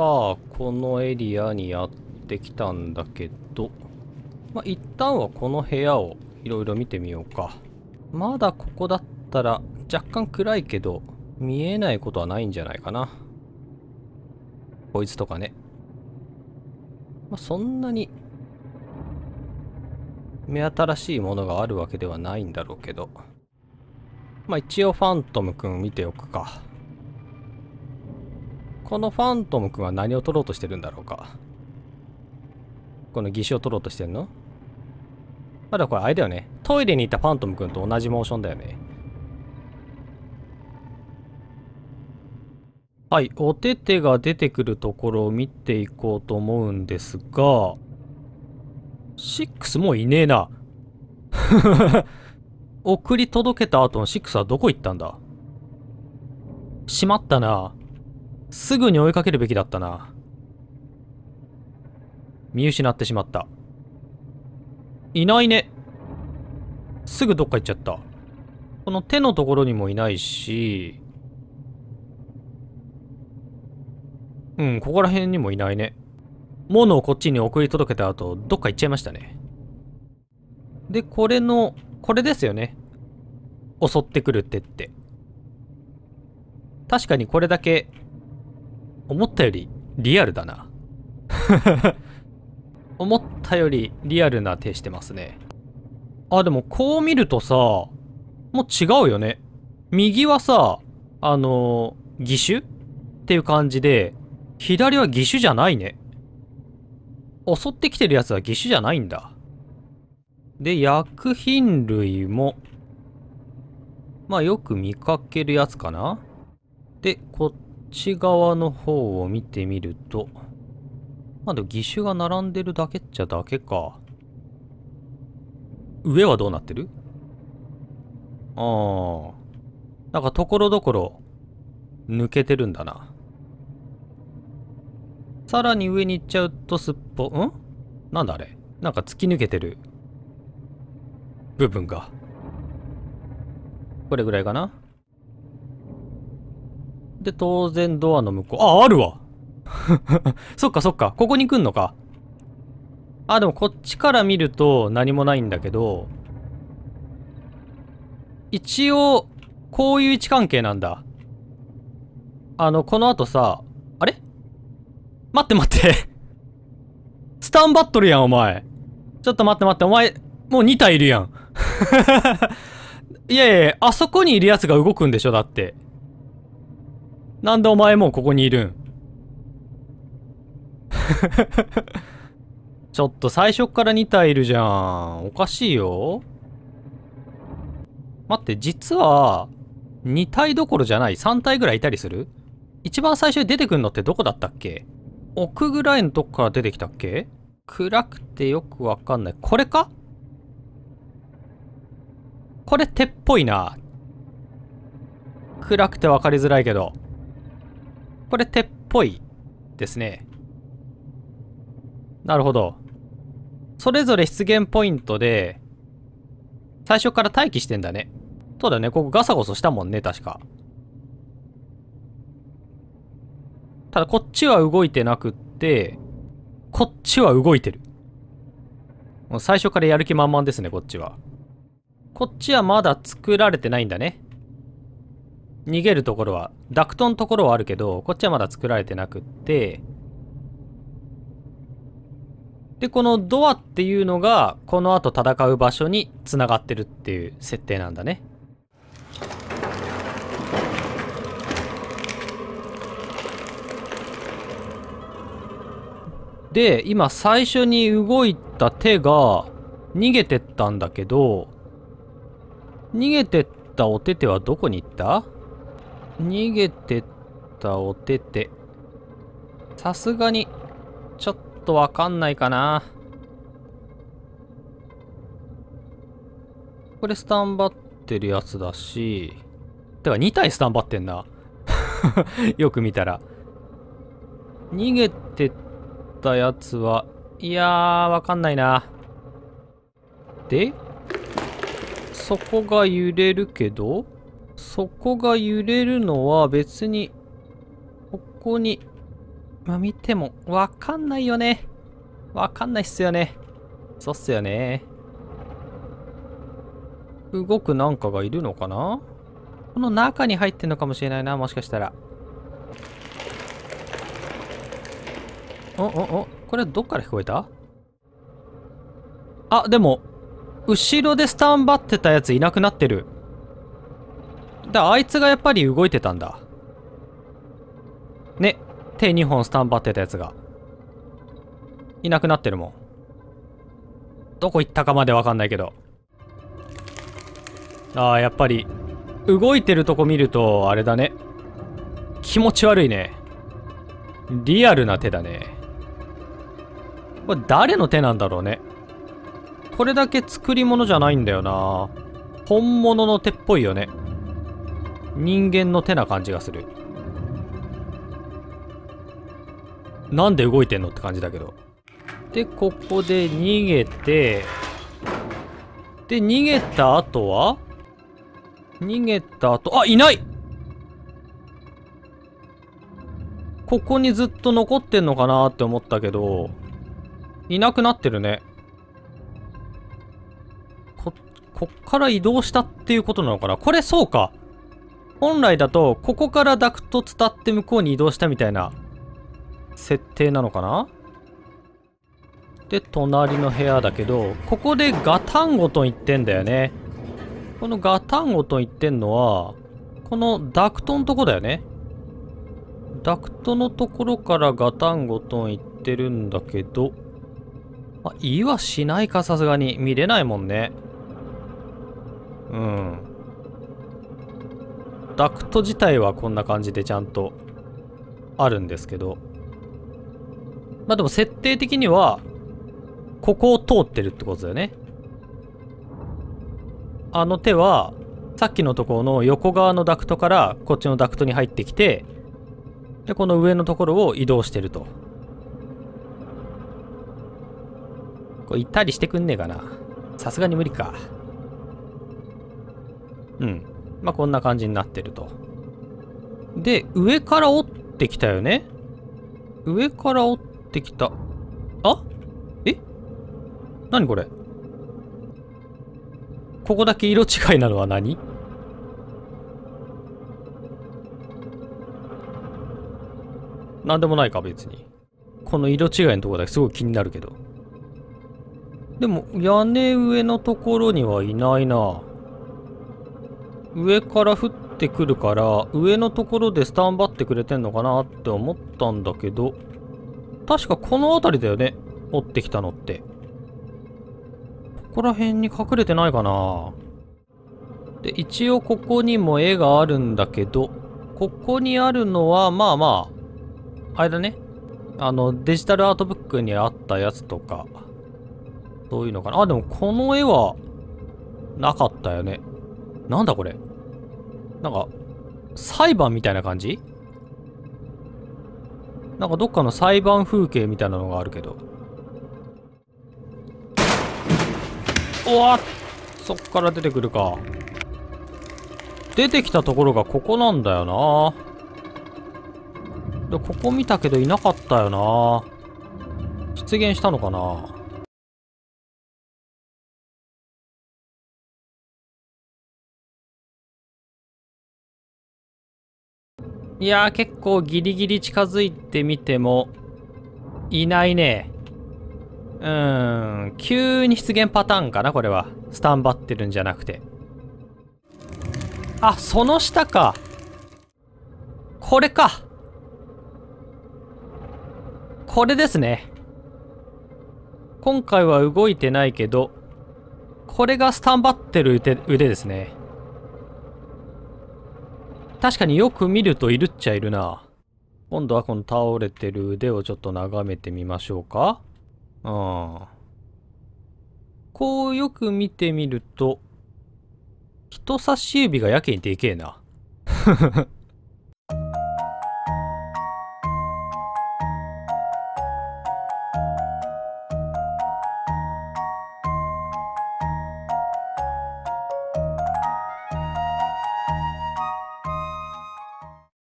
あこのエリアにやってきたんだけどまあ一旦はこの部屋をいろいろ見てみようかまだここだったら若干暗いけど見えないことはないんじゃないかなこいつとかねまあ、そんなに目新しいものがあるわけではないんだろうけどまあ一応ファントムくん見ておくかこのファントム君は何を取ろうとしてるんだろうかこの義手を取ろうとしてんのまだこれあれだよねトイレにいたファントム君と同じモーションだよねはいお手手が出てくるところを見ていこうと思うんですがシックスもういねえな 送り届けた後のシックスはどこ行ったんだしまったなすぐに追いかけるべきだったな。見失ってしまった。いないね。すぐどっか行っちゃった。この手のところにもいないし、うん、ここら辺にもいないね。物をこっちに送り届けた後、どっか行っちゃいましたね。で、これの、これですよね。襲ってくる手って。確かにこれだけ思ったよりリアルだな 思ったよりリアルな手してますね。あ、でもこう見るとさ、もう違うよね。右はさ、あのー、義手っていう感じで、左は義手じゃないね。襲ってきてるやつは義手じゃないんだ。で、薬品類も、まあよく見かけるやつかな。で、こっち側の方を見てみると、まだ義手が並んでるだけっちゃだけか。上はどうなってるああ。なんかところどころ抜けてるんだな。さらに上に行っちゃうとすっぽ、んなんだあれなんか突き抜けてる部分が。これぐらいかなで、当然ドアの向こう。あ、あるわ そっかそっか。ここに来んのか。あ、でもこっちから見ると何もないんだけど、一応、こういう位置関係なんだ。あの、この後さ、あれ待って待って スタンバトルやん、お前。ちょっと待って待って、お前、もう2体いるやん。いやいや、あそこにいるやつが動くんでしょ、だって。なんでお前もうここにいるん ちょっと最初から2体いるじゃん。おかしいよ。待って、実は、2体どころじゃない。3体ぐらいいたりする一番最初に出てくんのってどこだったっけ奥ぐらいのとこから出てきたっけ暗くてよくわかんない。これかこれ手っぽいな。暗くてわかりづらいけど。これ手っぽいですね。なるほど。それぞれ出現ポイントで、最初から待機してんだね。そうだね、ここガサゴソしたもんね、確か。ただこっちは動いてなくって、こっちは動いてる。もう最初からやる気満々ですね、こっちは。こっちはまだ作られてないんだね。逃げるところは、ダクトのところはあるけど、こっちはまだ作られてなくって、で、このドアっていうのが、この後戦う場所につながってるっていう設定なんだね。で、今最初に動いた手が逃げてったんだけど、逃げてったお手手はどこに行った逃げてったおてて。さすがに、ちょっとわかんないかな。これスタンバってるやつだし。てか2体スタンバってんな。よく見たら。逃げてったやつは、いやー、わかんないな。で、そこが揺れるけど、そこが揺れるのは別に、ここに、まあ、見てもわかんないよね。わかんないっすよね。そうっすよね。動くなんかがいるのかなこの中に入ってんのかもしれないな、もしかしたら。おおお、これどっから聞こえたあ、でも、後ろでスタンバってたやついなくなってる。だあいつがやっぱり動いてたんだね手2本スタンバってたやつがいなくなってるもんどこ行ったかまでわかんないけどああやっぱり動いてるとこ見るとあれだね気持ち悪いねリアルな手だねこれ誰の手なんだろうねこれだけ作り物じゃないんだよな本物の手っぽいよね人間の手な感じがするなんで動いてんのって感じだけどでここで逃げてで逃げた後は逃げた後あいないここにずっと残ってんのかなって思ったけどいなくなってるねここっから移動したっていうことなのかなこれそうか本来だと、ここからダクト伝って向こうに移動したみたいな設定なのかなで、隣の部屋だけど、ここでガタンゴトン言ってんだよね。このガタンゴトン言ってんのは、このダクトのとこだよね。ダクトのところからガタンゴトン言ってるんだけど、あ、言いはしないか、さすがに。見れないもんね。うん。ダクト自体はこんな感じでちゃんとあるんですけどまあでも設定的にはここを通ってるってことだよねあの手はさっきのところの横側のダクトからこっちのダクトに入ってきてでこの上のところを移動してるとこれ行ったりしてくんねえかなさすがに無理かうんまあ、こんな感じになってると。で、上から折ってきたよね上から折ってきた。あえ何これここだけ色違いなのは何なんでもないか別に。この色違いのとこだけすごい気になるけど。でも屋根上のところにはいないな。上から降ってくるから上のところでスタンバってくれてんのかなって思ったんだけど確かこの辺りだよね追ってきたのってここら辺に隠れてないかなで一応ここにも絵があるんだけどここにあるのはまあまああれだねあのデジタルアートブックにあったやつとかそういうのかなあでもこの絵はなかったよねなんだこれなんか、裁判みたいな感じなんかどっかの裁判風景みたいなのがあるけど。うわそっから出てくるか。出てきたところがここなんだよなで、ここ見たけどいなかったよな出現したのかないやー結構ギリギリ近づいてみてもいないねうーん急に出現パターンかなこれはスタンバってるんじゃなくてあその下かこれかこれですね今回は動いてないけどこれがスタンバってる腕腕ですね確かによく見るといるっちゃいるな。今度はこの倒れてる腕をちょっと眺めてみましょうか。うん。こうよく見てみると、人差し指がやけにでけえな。